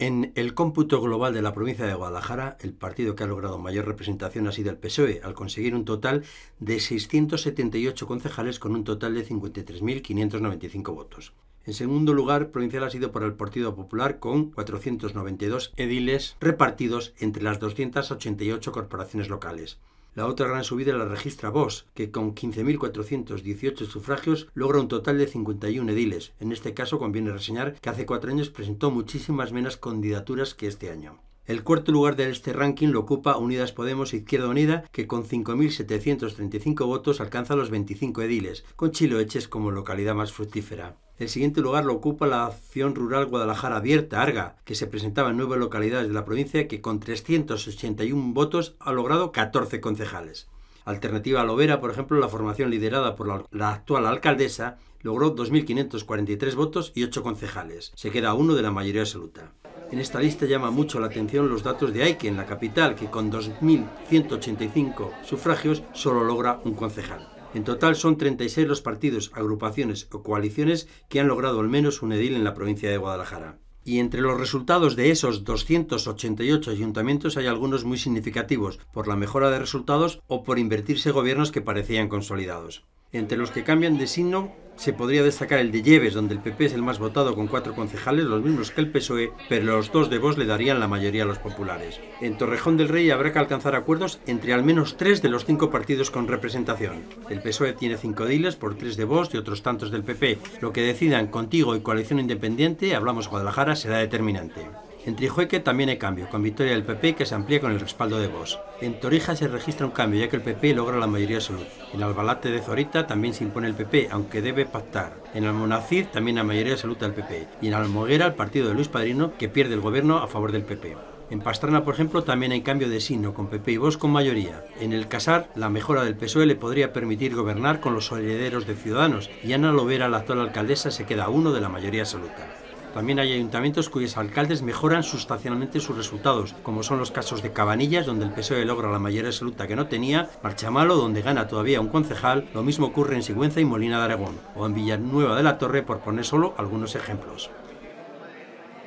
En el cómputo global de la provincia de Guadalajara, el partido que ha logrado mayor representación ha sido el PSOE, al conseguir un total de 678 concejales con un total de 53.595 votos. En segundo lugar, provincial ha sido por el Partido Popular con 492 ediles repartidos entre las 288 corporaciones locales. La otra gran subida la registra Vox, que con 15.418 sufragios logra un total de 51 ediles. En este caso conviene reseñar que hace cuatro años presentó muchísimas menos candidaturas que este año. El cuarto lugar de este ranking lo ocupa Unidas Podemos e Izquierda Unida, que con 5.735 votos alcanza los 25 ediles, con Chiloeches como localidad más fructífera. El siguiente lugar lo ocupa la acción rural Guadalajara Abierta, Arga, que se presentaba en nueve localidades de la provincia que con 381 votos ha logrado 14 concejales. Alternativa a Lovera, por ejemplo, la formación liderada por la actual alcaldesa, logró 2.543 votos y 8 concejales. Se queda uno de la mayoría absoluta. En esta lista llama mucho la atención los datos de en la capital, que con 2.185 sufragios solo logra un concejal. En total son 36 los partidos, agrupaciones o coaliciones que han logrado al menos un edil en la provincia de Guadalajara. Y entre los resultados de esos 288 ayuntamientos hay algunos muy significativos, por la mejora de resultados o por invertirse gobiernos que parecían consolidados. Entre los que cambian de signo se podría destacar el de Lleves, donde el PP es el más votado con cuatro concejales, los mismos que el PSOE, pero los dos de vos le darían la mayoría a los populares. En Torrejón del Rey habrá que alcanzar acuerdos entre al menos tres de los cinco partidos con representación. El PSOE tiene cinco diles por tres de Vox y otros tantos del PP. Lo que decidan contigo y coalición independiente, hablamos Guadalajara, será determinante. En Trijueque también hay cambio, con victoria del PP que se amplía con el respaldo de Vox. En Torija se registra un cambio, ya que el PP logra la mayoría absoluta. En Albalate de Zorita también se impone el PP, aunque debe pactar. En Almonacid también la mayoría absoluta del PP. Y en Almoguera el partido de Luis Padrino, que pierde el gobierno a favor del PP. En Pastrana, por ejemplo, también hay cambio de signo, con PP y Vox con mayoría. En el Casar, la mejora del PSOE le podría permitir gobernar con los herederos de Ciudadanos, y Ana Lovera, la actual alcaldesa, se queda uno de la mayoría absoluta. También hay ayuntamientos cuyos alcaldes mejoran sustancialmente sus resultados, como son los casos de Cabanillas, donde el PSOE logra la mayoría absoluta que no tenía, Marchamalo, donde gana todavía un concejal, lo mismo ocurre en Sigüenza y Molina de Aragón, o en Villanueva de la Torre, por poner solo algunos ejemplos.